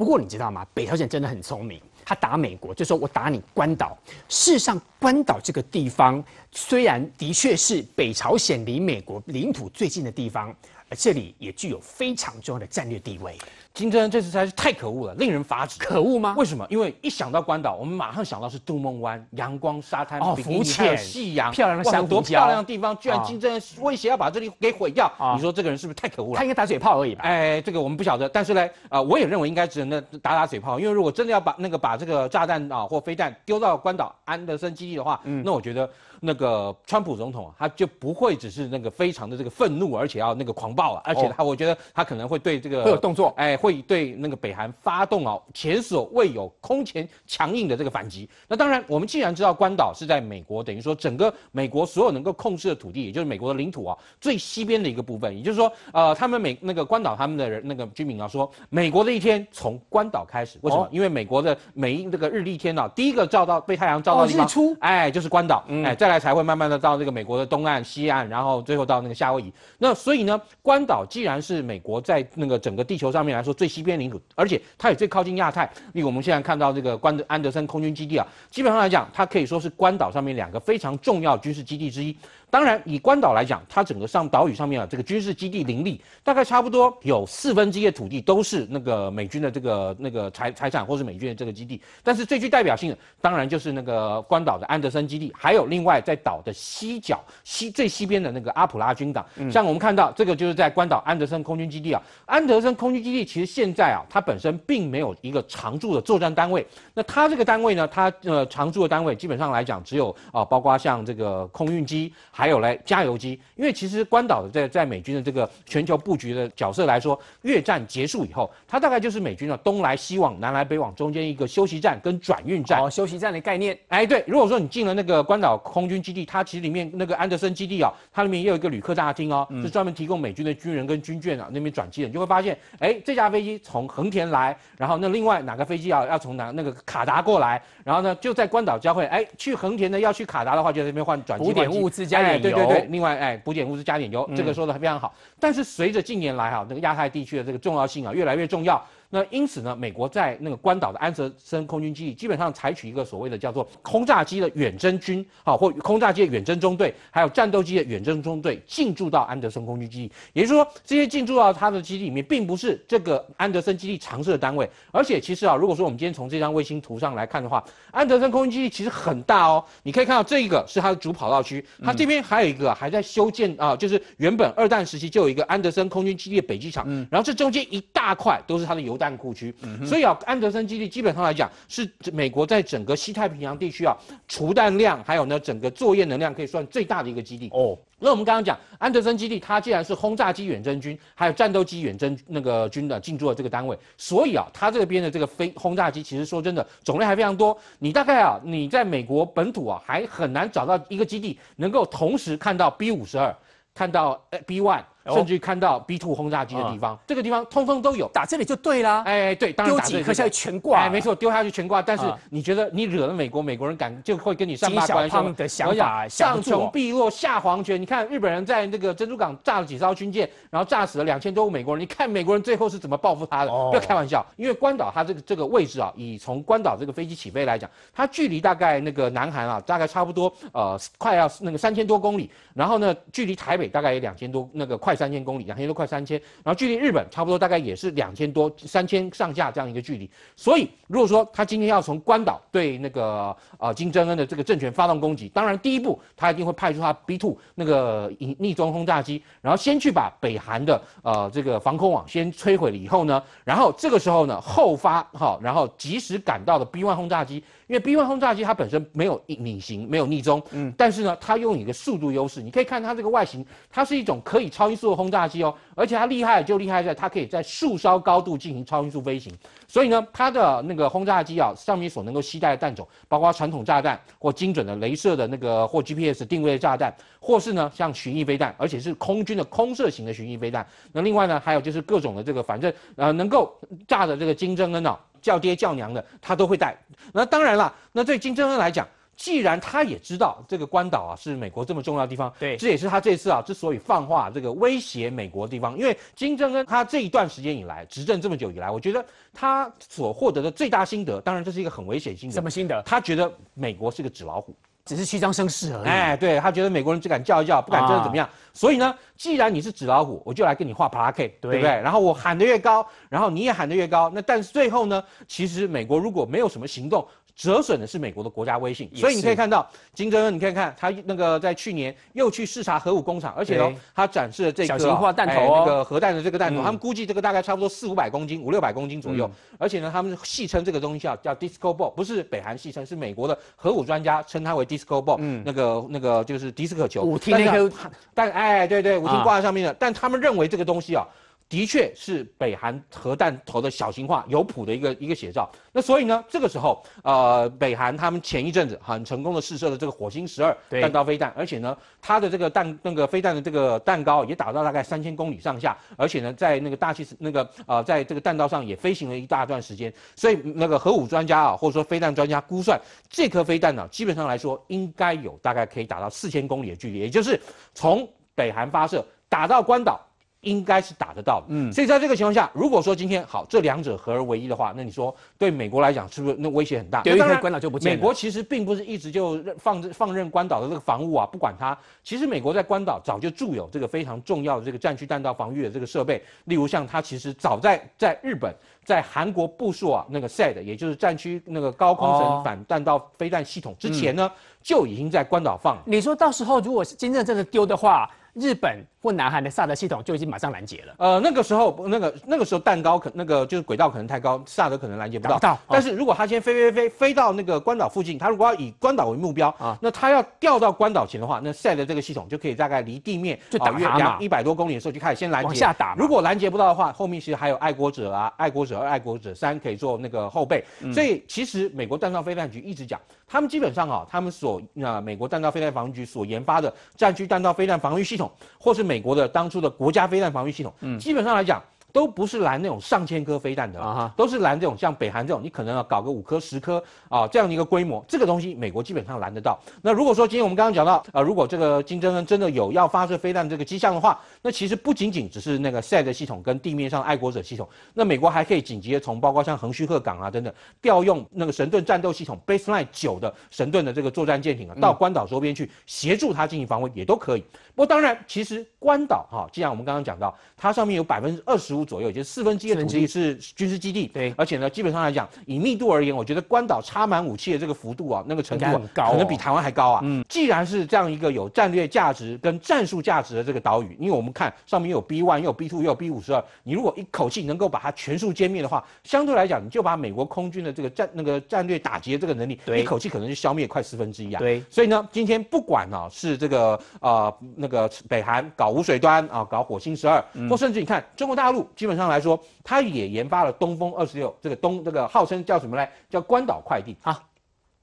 不过你知道吗？北朝鲜真的很聪明，他打美国就说我打你关岛。事实上，关岛这个地方虽然的确是北朝鲜离美国领土最近的地方，而这里也具有非常重要的战略地位。金正恩这次实在是太可恶了，令人发指。可恶吗？为什么？因为一想到关岛，我们马上想到是杜梦湾、阳光沙滩、哦，浮潜、夕阳、漂亮的山、多漂亮的地方，居然金正恩威胁要把这里给毁掉。你说这个人是不是太可恶了？他应该打水泡而已吧？哎，这个我们不晓得。但是呢，啊，我也认为应该只能打打水泡，因为如果真的要把那个把这个炸弹啊或飞弹丢到关岛安德森基地的话，那我觉得那个川普总统啊，他就不会只是那个非常的这个愤怒，而且要那个狂暴了，而且他我觉得他可能会对这个会有动作，哎，会。会对那个北韩发动啊前所未有、空前强硬的这个反击。那当然，我们既然知道关岛是在美国，等于说整个美国所有能够控制的土地，也就是美国的领土啊最西边的一个部分。也就是说，呃，他们美那个关岛他们的人那个居民啊说，美国的一天从关岛开始。为什么？因为美国的每一这个日历天呢，第一个照到被太阳照到日出，哎，就是关岛，哎，再来才会慢慢的到那个美国的东岸、西岸，然后最后到那个夏威夷。那所以呢，关岛既然是美国在那个整个地球上面来说，最西边领土，而且它也最靠近亚太。例如，我们现在看到这个关安德森空军基地啊，基本上来讲，它可以说是关岛上面两个非常重要军事基地之一。当然，以关岛来讲，它整个上岛屿上面啊，这个军事基地林立，大概差不多有四分之一的土地都是那个美军的这个那个财财产，或是美军的这个基地。但是最具代表性的，当然就是那个关岛的安德森基地，还有另外在岛的西角西最西边的那个阿普拉军港。像我们看到这个，就是在关岛安德森空军基地啊。安德森空军基地其实现在啊，它本身并没有一个常驻的作战单位。那它这个单位呢，它呃常驻的单位基本上来讲，只有啊，包括像这个空运机。还有来加油机，因为其实关岛在在美军的这个全球布局的角色来说，越战结束以后，它大概就是美军的东来西往、南来北往中间一个休息站跟转运站。哦，休息站的概念，哎，对。如果说你进了那个关岛空军基地，它其实里面那个安德森基地啊，它里面也有一个旅客大厅哦，是专门提供美军的军人跟军眷啊那边转机的。你就会发现，哎，这架飞机从横田来，然后那另外哪个飞机啊要从哪那个卡达过来，然后呢就在关岛交汇，哎，去横田的要去卡达的话，就在那边换转机。补点物资，加油。对对对，另外哎，补点物质加点油，这个说的非常好。但是随着近年来哈那个亚太地区的这个重要性啊，越来越重要。那因此呢，美国在那个关岛的安德森空军基地基本上采取一个所谓的叫做轰炸机的远征军，好或轰炸机的远征中队，还有战斗机的远征中队进驻到安德森空军基地。也就是说，这些进驻到它的基地里面，并不是这个安德森基地常设的单位。而且，其实啊，如果说我们今天从这张卫星图上来看的话，安德森空军基地其实很大哦。你可以看到这一个是它的主跑道区，它这边还有一个还在修建啊，就是原本二战时期就有一个安德森空军基地的北机场，然后这中间一大块都是它的油。弹库区，所以啊，安德森基地基本上来讲是美国在整个西太平洋地区啊，除弹量还有呢，整个作业能量可以算最大的一个基地。哦，那我们刚刚讲安德森基地，它既然是轰炸机远征军，还有战斗机远征那个军的进驻这个单位，所以啊，它这边的这个飞轰炸机其实说真的种类还非常多。你大概啊，你在美国本土啊，还很难找到一个基地能够同时看到 B 五十二，看到呃 B one。甚至看到 b two 轰炸机的地方，这个地方通通都有，打这里就对啦。哎，对，当然几颗里就全挂。哎，没错，丢下去全挂。但是你觉得你惹了美国，美国人敢就会跟你上大关说。的想法，上穷碧落下黄泉，你看日本人在那个珍珠港炸了几艘军舰，然后炸死了两千多个美国人。你看美国人最后是怎么报复他的？不要开玩笑，因为关岛它这个这个位置啊，以从关岛这个飞机起飞来讲，它距离大概那个南韩啊，大概差不多呃快要那个三千多公里，然后呢，距离台北大概也两千多那个快。快三千公里，两千多快三千，然后距离日本差不多，大概也是两千多、三千上下这样一个距离。所以，如果说他今天要从关岛对那个啊金正恩的这个政权发动攻击，当然第一步他一定会派出他 B two 那个逆逆装轰炸机，然后先去把北韩的呃这个防空网先摧毁了以后呢，然后这个时候呢后发哈，然后及时赶到的 B one 轰炸机。因为 b one 轰炸机它本身没有隐形，没有逆中，嗯，但是呢，它用一个速度优势。你可以看它这个外形，它是一种可以超音速的轰炸机哦，而且它厉害就厉害在它可以在树梢高度进行超音速飞行。所以呢，它的那个轰炸机啊，上面所能够携带的弹种，包括传统炸弹或精准的镭射的那个或 GPS 定位的炸弹，或是呢像巡弋飞弹，而且是空军的空射型的巡弋飞弹。那另外呢，还有就是各种的这个，反正呃能够炸的这个金针啊。叫爹叫娘的，他都会带。那当然了，那对金正恩来讲，既然他也知道这个关岛啊是美国这么重要的地方，对，这也是他这次啊之所以放话这个威胁美国的地方。因为金正恩他这一段时间以来执政这么久以来，我觉得他所获得的最大心得，当然这是一个很危险心得。什么心得？他觉得美国是个纸老虎。只是虚张声势而已。哎，对他觉得美国人只敢叫一叫，不敢真的怎么样。所以呢，既然你是纸老虎，我就来跟你画啪啪 K，对不对？然后我喊得越高，然后你也喊得越高。那但是最后呢，其实美国如果没有什么行动，折损的是美国的国家威信。所以你可以看到，金正恩，你以看他那个在去年又去视察核武工厂，而且呢，他展示了这个小型化弹头，那个核弹的这个弹头，他们估计这个大概差不多四五百公斤、五六百公斤左右。而且呢，他们戏称这个东西叫叫 Disco Ball，不是北韩戏称，是美国的核武专家称它为 Dis。disco ball，那个那个就是迪斯科球，舞厅那个，但哎，对对，舞厅挂在上面的，但他们认为这个东西啊。的确是北韩核弹头的小型化有谱的一个一个写照。那所以呢，这个时候呃，北韩他们前一阵子很成功的试射了这个火星十二弹道飞弹，而且呢，它的这个弹那个飞弹的这个弹高也达到大概三千公里上下，而且呢，在那个大气那个呃，在这个弹道上也飞行了一大段时间。所以那个核武专家啊，或者说飞弹专家估算，这颗飞弹呢，基本上来说应该有大概可以达到四千公里的距离，也就是从北韩发射打到关岛。应该是打得到，嗯，所以在这个情况下，如果说今天好，这两者合而为一的话，那你说对美国来讲是不是那威胁很大？对，当然关岛就不见了。美国其实并不是一直就放放任关岛的这个防务啊，不管它。其实美国在关岛早就驻有这个非常重要的这个战区弹道防御的这个设备，例如像它其实早在在日本、在韩国部署啊那个 SAD，也就是战区那个高空层反弹道飞弹系统之前呢，就已经在关岛放。你说到时候如果是真正真的丢的话，日本。或南韩的萨德系统就已经马上拦截了。呃，那个时候，那个那个时候蛋糕可那个就是轨道可能太高，萨德可能拦截不到。但是，如果他先飞飞飞飞到那个关岛附近，他如果要以关岛为目标啊，那他要调到关岛前的话，那塞德这个系统就可以大概离地面就打越洋一百多公里的时候就开始先拦往下打。如果拦截不到的话，后面其实还有爱国者啊，爱国者爱国者三可以做那个后备。所以，其实美国弹道飞弹局一直讲，他们基本上啊，他们所那美国弹道飞弹防御局所研发的战区弹道飞弹防御系统，或是。美国的当初的国家飞弹防御系统，基本上来讲。都不是拦那种上千颗飞弹的，都是拦这种像北韩这种，你可能要搞个五颗十颗啊这样的一个规模，这个东西美国基本上拦得到。那如果说今天我们刚刚讲到，呃，如果这个金正恩真的有要发射飞弹这个迹象的话，那其实不仅仅只是那个萨德系统跟地面上爱国者系统，那美国还可以紧急的从包括像横须贺港啊等等调用那个神盾战斗系统 Baseline 九的神盾的这个作战舰艇啊，到关岛周边去协助它进行防卫也都可以。不过当然，其实关岛哈，既然我们刚刚讲到，它上面有百分之二十五。左右，就是四分之一的土地是军事基地，对，而且呢，基本上来讲，以密度而言，我觉得关岛插满武器的这个幅度啊，那个程度很高，可能比台湾还高啊。嗯，既然是这样一个有战略价值跟战术价值的这个岛屿，因为我们看上面有 B o one 又有 B t two 又有 B 五十二，你如果一口气能够把它全数歼灭的话，相对来讲，你就把美国空军的这个战那个战略打击的这个能力，一口气可能就消灭快四分之一啊。对，所以呢，今天不管啊，是这个啊，那个北韩搞无水端啊，搞火星十二，或甚至你看中国大陆。基本上来说，它也研发了东风二十六，这个东这个号称叫什么呢？叫关岛快递啊，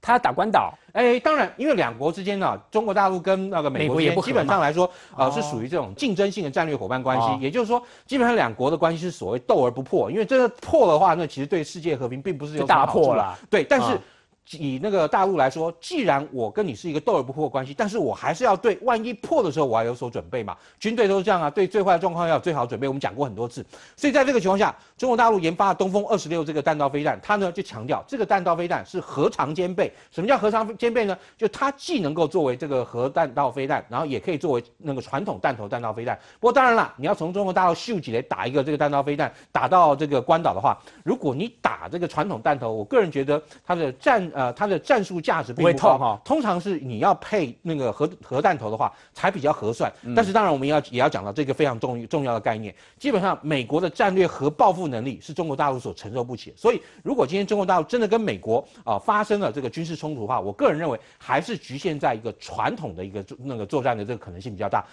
它打关岛。哎，当然，因为两国之间呢，中国大陆跟那个美国之间，基本上来说，呃，是属于这种竞争性的战略伙伴关系。也就是说，基本上两国的关系是所谓斗而不破，因为真的破的话，那其实对世界和平并不是有大破了。对，但是。以那个大陆来说，既然我跟你是一个斗而不破的关系，但是我还是要对，万一破的时候我还有所准备嘛。军队都是这样啊，对最坏的状况要最好准备。我们讲过很多次，所以在这个情况下，中国大陆研发的东风二十六这个弹道飞弹，它呢就强调这个弹道飞弹是核常兼备。什么叫核常兼备呢？就它既能够作为这个核弹道飞弹，然后也可以作为那个传统弹头弹道飞弹。不过当然了，你要从中国大陆秀起来打一个这个弹道飞弹打到这个关岛的话，如果你打这个传统弹头，我个人觉得它的战。呃，它的战术价值不会透哈。通常是你要配那个核核弹头的话，才比较合算。但是当然，我们要也要讲到这个非常重重要的概念。基本上，美国的战略核报复能力是中国大陆所承受不起。所以，如果今天中国大陆真的跟美国啊发生了这个军事冲突的话，我个人认为还是局限在一个传统的一个那个作战的这个可能性比较大。